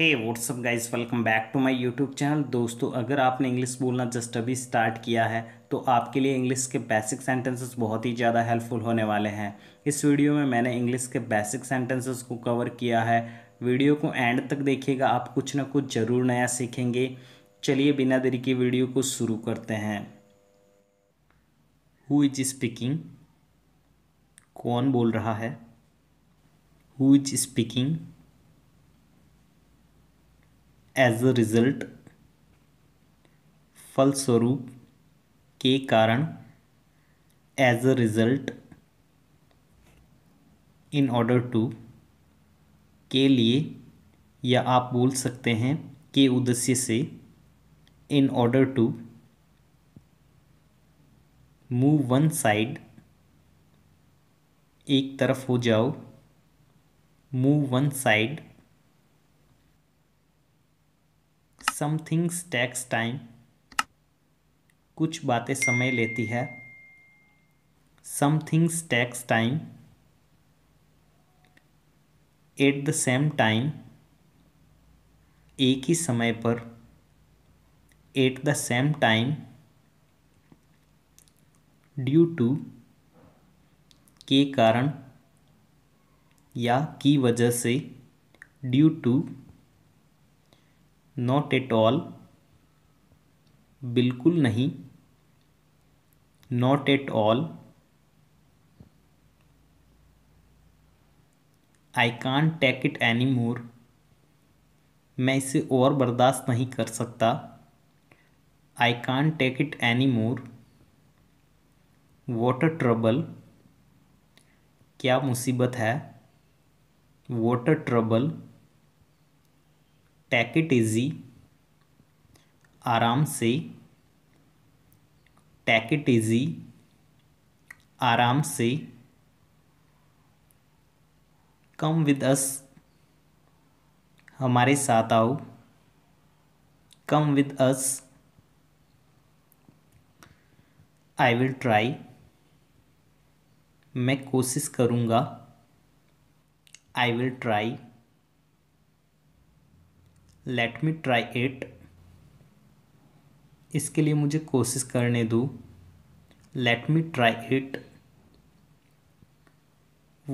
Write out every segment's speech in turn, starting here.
hey what's up guys welcome back to my YouTube channel दोस्तों अगर आपने इंग्लिश बोलना जस्ट अभी स्टार्ट किया है तो आपके लिए इंग्लिश के बेसिक सेंटेंसेस बहुत ही ज़्यादा हेल्पफुल होने वाले हैं इस वीडियो में मैंने इंग्लिश के बेसिक सेंटेंसेस को कवर किया है वीडियो को एंड तक देखिएगा आप कुछ ना कुछ ज़रूर नया सीखेंगे चलिए बिना देरी के वीडियो को शुरू करते हैं हु इज स्पीकिंग कौन बोल रहा है who is speaking as a result फलस्वरूप के कारण as a result in order to के लिए या आप बोल सकते हैं के उद्देश्य से in order to move one side एक तरफ हो जाओ move one side some things takes time कुछ बातें समय लेती है some things takes time at the same time एक ही समय पर at the same time due to के कारण या की वजह से due to not at all बिल्कुल नहीं not at all I can't take it anymore मैं इसे और बर्दाश्त नहीं कर सकता I can't take it anymore what a trouble क्या मुसीबत है what a trouble take it easy आराम से टेक इट इज़ी आराम से कम विद अस हमारे साथ आओ come with us I will try मैं कोशिश करूँगा I will try let me try it इसके लिए मुझे कोशिश करने दो let me try it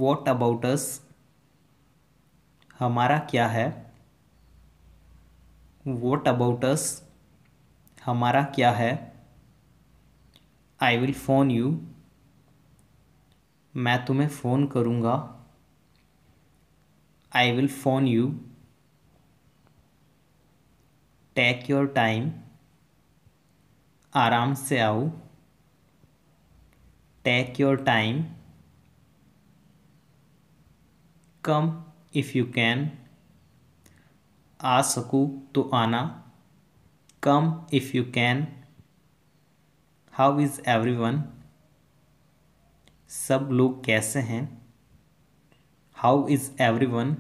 what about us हमारा क्या है वॉट अबाउट अस हमारा क्या है आई विल फ़ोन यू मैं तुम्हें फ़ोन करूँगा I will phone you take your time आराम से आओ take your time come if you can आ सकूँ तो आना come if you can how is everyone सब लोग कैसे हैं how is everyone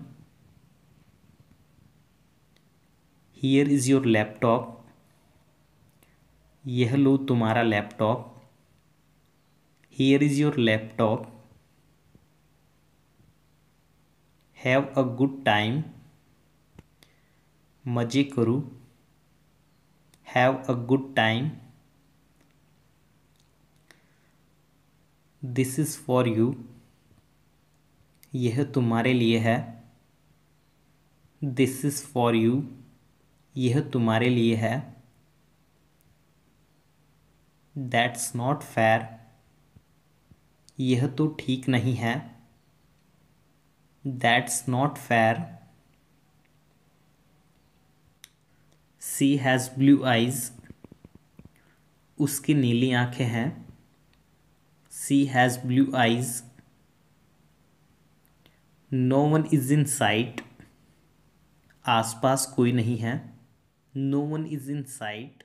here is your laptop यह लो तुम्हारा laptop here is your laptop have a good time मज़े करो have a good time this is for you यह तुम्हारे लिए है दिस इज़ फॉर यू यह तुम्हारे लिए है दैट्स नॉट फेयर यह तो ठीक नहीं है that's not fair she has blue eyes उसकी नीली आंखें हैं she has blue eyes no one is in sight आसपास कोई नहीं है no one is in sight